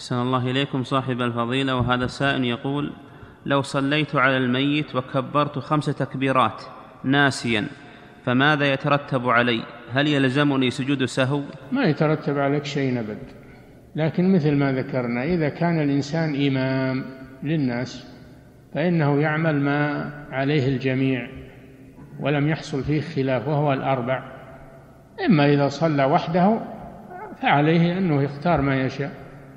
أحسن الله إليكم صاحب الفضيلة وهذا السائل يقول لو صليت على الميت وكبرت خمس تكبيرات ناسيا فماذا يترتب علي هل يلزمني سجود سهو ما يترتب عليك شيء أبد لكن مثل ما ذكرنا إذا كان الإنسان إمام للناس فإنه يعمل ما عليه الجميع ولم يحصل فيه خلاف وهو الأربع إما إذا صلى وحده فعليه أنه يختار ما يشاء